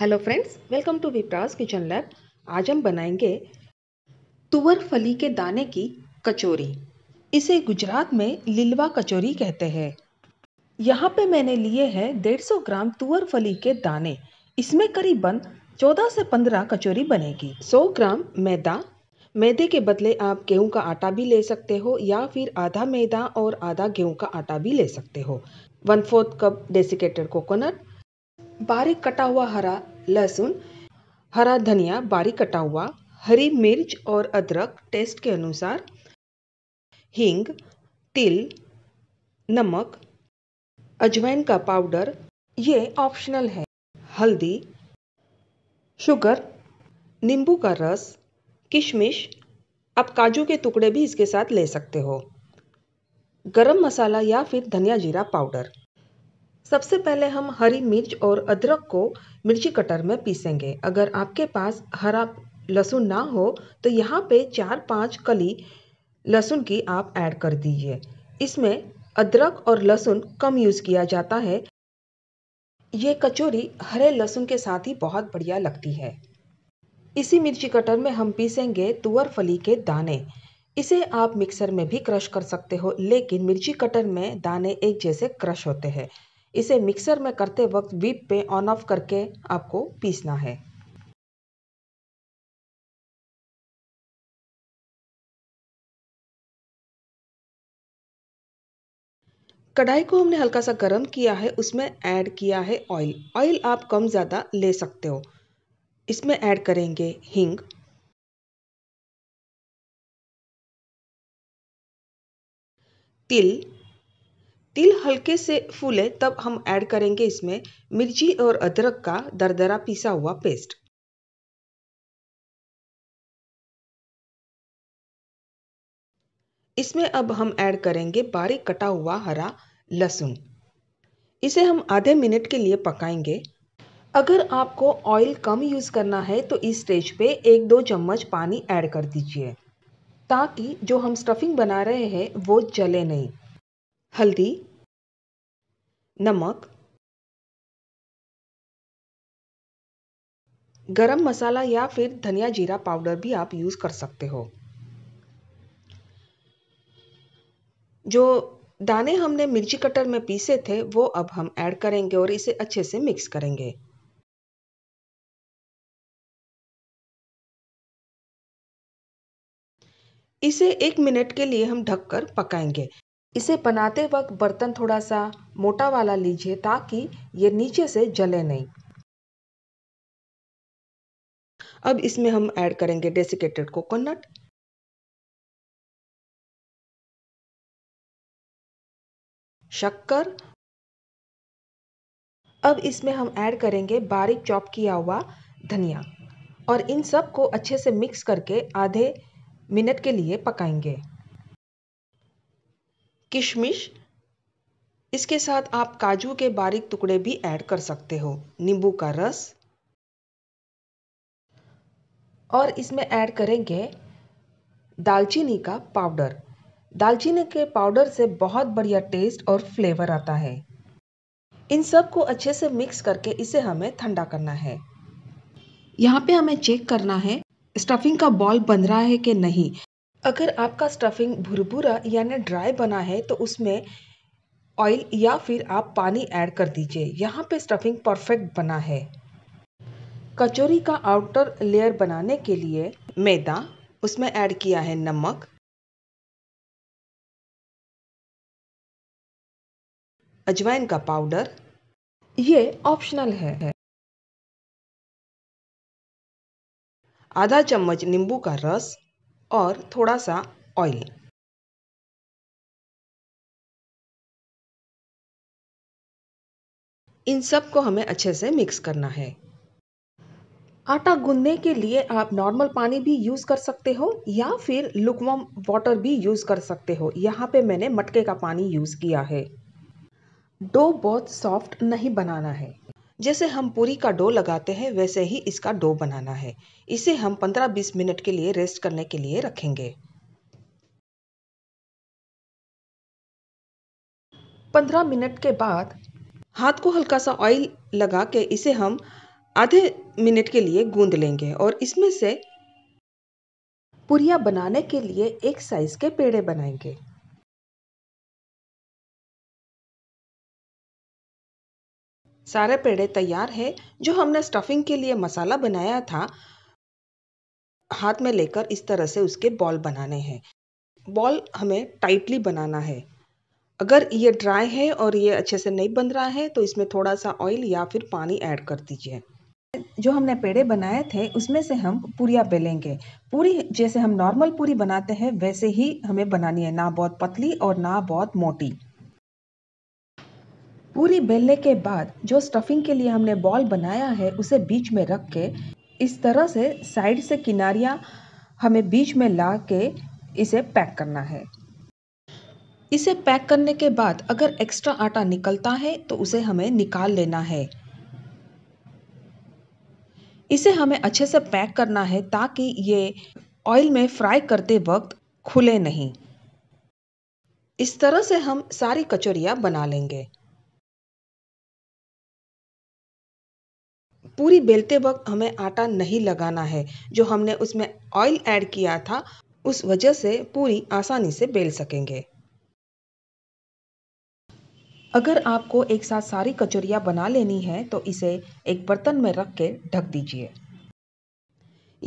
hello friends welcome to Vipra's kitchen lab आज हम बनाएंगे तुवर फली के दाने की कचौरी इसे गुजरात में लिलवा कचौरी कहते हैं यहाँ पे मैंने लिए हैं सौ ग्राम तुवर फली के दाने इसमें करीबन चौदह से पंद्रह कचौरी बनेगी सौ ग्राम मैदा मैदे के बदले आप गेहूं का आटा भी ले सकते हो या फिर आधा मैदा और आधा गेहूं का आटा भी ले सकते हो one fourth cup desiccated coconut बारीक कटा हुआ हरा लहसुन हरा धनिया बारीक कटा हुआ हरी मिर्च और अदरक टेस्ट के अनुसार हींग तिल नमक अजवाइन का पाउडर ये ऑप्शनल है हल्दी शुगर नींबू का रस किशमिश आप काजू के टुकड़े भी इसके साथ ले सकते हो गरम मसाला या फिर धनिया जीरा पाउडर सबसे पहले हम हरी मिर्च और अदरक को मिर्ची कटर में पीसेंगे अगर आपके पास हरा लहसुन ना हो तो यहाँ पे चार पाँच कली लहसुन की आप ऐड कर दीजिए इसमें अदरक और लहसुन कम यूज़ किया जाता है ये कचौरी हरे लहसुन के साथ ही बहुत बढ़िया लगती है इसी मिर्ची कटर में हम पीसेंगे तुअर फली के दाने इसे आप मिक्सर में भी क्रश कर सकते हो लेकिन मिर्ची कटर में दाने एक जैसे क्रश होते हैं इसे मिक्सर में करते वक्त व्हीप पे ऑन ऑफ करके आपको पीसना है कढ़ाई को हमने हल्का सा गर्म किया है उसमें ऐड किया है ऑयल ऑयल आप कम ज़्यादा ले सकते हो इसमें ऐड करेंगे हींग तिल तिल हल्के से फूले तब हम ऐड करेंगे इसमें मिर्ची और अदरक का दरदरा पिसा हुआ पेस्ट इसमें अब हम ऐड करेंगे बारीक कटा हुआ हरा लहसुन इसे हम आधे मिनट के लिए पकाएंगे अगर आपको ऑयल कम यूज़ करना है तो इस स्टेज पे एक दो चम्मच पानी ऐड कर दीजिए ताकि जो हम स्टफिंग बना रहे हैं वो जले नहीं हल्दी नमक गरम मसाला या फिर धनिया जीरा पाउडर भी आप यूज़ कर सकते हो जो दाने हमने मिर्ची कटर में पीसे थे वो अब हम ऐड करेंगे और इसे अच्छे से मिक्स करेंगे इसे एक मिनट के लिए हम ढककर पकाएंगे इसे बनाते वक्त बर्तन थोड़ा सा मोटा वाला लीजिए ताकि ये नीचे से जले नहीं अब इसमें हम ऐड करेंगे डेसिकेटेड कोकोनट शक्कर अब इसमें हम ऐड करेंगे बारीक चॉप किया हुआ धनिया और इन सब को अच्छे से मिक्स करके आधे मिनट के लिए पकाएंगे किशमिश इसके साथ आप काजू के बारीक टुकड़े भी ऐड कर सकते हो नींबू का रस और इसमें ऐड करेंगे दालचीनी का पाउडर दालचीनी के पाउडर से बहुत बढ़िया टेस्ट और फ्लेवर आता है इन सब को अच्छे से मिक्स करके इसे हमें ठंडा करना है यहाँ पे हमें चेक करना है स्टफिंग का बॉल बन रहा है कि नहीं अगर आपका स्टफिंग भुरभुरा यानी ड्राई बना है तो उसमें ऑयल या फिर आप पानी ऐड कर दीजिए यहाँ पे स्टफिंग परफेक्ट बना है कचौरी का आउटर लेयर बनाने के लिए मैदा उसमें ऐड किया है नमक अजवाइन का पाउडर ये ऑप्शनल है आधा चम्मच नींबू का रस और थोड़ा सा ऑइल इन सब को हमें अच्छे से मिक्स करना है आटा गूंदने के लिए आप नॉर्मल पानी भी यूज़ कर सकते हो या फिर लुकवम वाटर भी यूज़ कर सकते हो यहाँ पे मैंने मटके का पानी यूज़ किया है डो बहुत सॉफ्ट नहीं बनाना है जैसे हम पूरी का डो लगाते हैं वैसे ही इसका डो बनाना है इसे हम 15-20 मिनट के लिए रेस्ट करने के लिए रखेंगे 15 मिनट के बाद हाथ को हल्का सा ऑयल लगा के इसे हम आधे मिनट के लिए गूंद लेंगे और इसमें से पुरिया बनाने के लिए एक साइज़ के पेड़े बनाएंगे सारे पेड़े तैयार है जो हमने स्टफिंग के लिए मसाला बनाया था हाथ में लेकर इस तरह से उसके बॉल बनाने हैं बॉल हमें टाइटली बनाना है अगर ये ड्राई है और ये अच्छे से नहीं बन रहा है तो इसमें थोड़ा सा ऑयल या फिर पानी ऐड कर दीजिए जो हमने पेड़े बनाए थे उसमें से हम पूरियाँ बेलेंगे पूरी जैसे हम नॉर्मल पूरी बनाते हैं वैसे ही हमें बनानी है ना बहुत पतली और ना बहुत मोटी पूरी बेलने के बाद जो स्टफिंग के लिए हमने बॉल बनाया है उसे बीच में रख के इस तरह से साइड से किनारियाँ हमें बीच में ला के इसे पैक करना है इसे पैक करने के बाद अगर एक्स्ट्रा आटा निकलता है तो उसे हमें निकाल लेना है इसे हमें अच्छे से पैक करना है ताकि ये ऑयल में फ्राई करते वक्त खुले नहीं इस तरह से हम सारी कचौरियाँ बना लेंगे पूरी बेलते वक्त हमें आटा नहीं लगाना है जो हमने उसमें ऑयल ऐड किया था उस वजह से पूरी आसानी से बेल सकेंगे अगर आपको एक साथ सारी कचौरियाँ बना लेनी है तो इसे एक बर्तन में रख के ढक दीजिए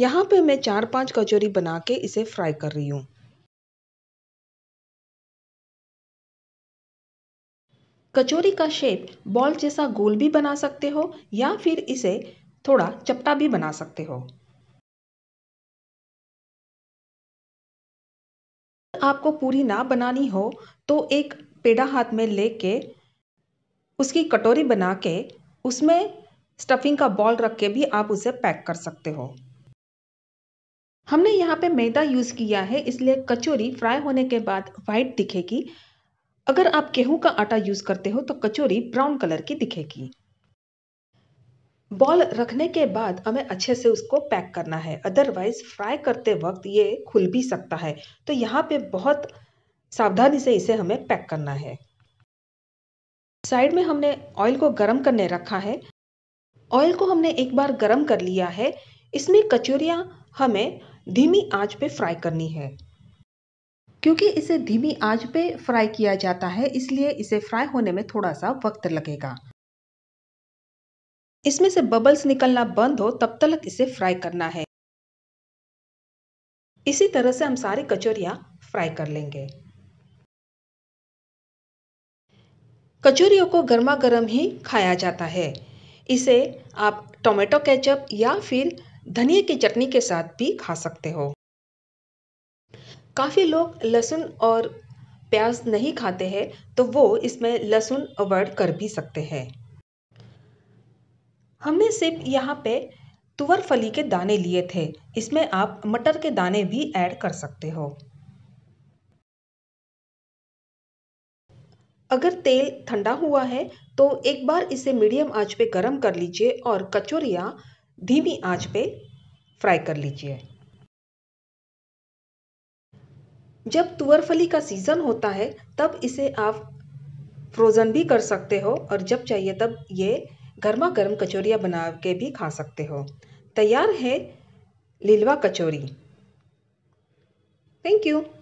यहाँ पे मैं चार पांच कचौरी बना के इसे फ्राई कर रही हूँ कचौरी का शेप बॉल जैसा गोल भी बना सकते हो या फिर इसे थोड़ा चपटा भी बना सकते हो आपको पूरी ना बनानी हो तो एक पेड़ा हाथ में लेके उसकी कटोरी बना के उसमें स्टफिंग का बॉल रख के भी आप उसे पैक कर सकते हो हमने यहाँ पे मैदा यूज़ किया है इसलिए कचौरी फ्राई होने के बाद वाइट दिखेगी अगर आप गेहूं का आटा यूज करते हो तो कचौरी ब्राउन कलर की दिखेगी बॉल रखने के बाद हमें अच्छे से उसको पैक करना है अदरवाइज फ्राई करते वक्त ये खुल भी सकता है तो यहाँ पे बहुत सावधानी से इसे हमें पैक करना है साइड में हमने ऑयल को गर्म करने रखा है ऑयल को हमने एक बार गर्म कर लिया है इसमें कचोरिया हमें धीमी आंच पे फ्राई करनी है क्योंकि इसे धीमी आंच पे फ्राई किया जाता है इसलिए इसे फ्राई होने में थोड़ा सा वक्त लगेगा इसमें से बबल्स निकलना बंद हो तब तक इसे फ्राई करना है इसी तरह से हम सारी कचौरियाँ फ्राई कर लेंगे कचौरियों को गर्मा गर्म ही खाया जाता है इसे आप टोमेटो केचप या फिर धनिया की चटनी के साथ भी खा सकते हो काफ़ी लोग लहसुन और प्याज नहीं खाते हैं तो वो इसमें लहसुन अवॉइड कर भी सकते हैं हमने सिर्फ यहाँ पे तुवर फली के दाने लिए थे इसमें आप मटर के दाने भी ऐड कर सकते हो अगर तेल ठंडा हुआ है तो एक बार इसे मीडियम आंच पे गरम कर लीजिए और कचोरिया धीमी आंच पे फ्राई कर लीजिए जब तुअर फली का सीज़न होता है तब इसे आप फ्रोज़न भी कर सकते हो और जब चाहिए तब ये गर्मा गर्म कचौरियाँ बना के भी खा सकते हो तैयार है लिलवा कचौरी थैंक यू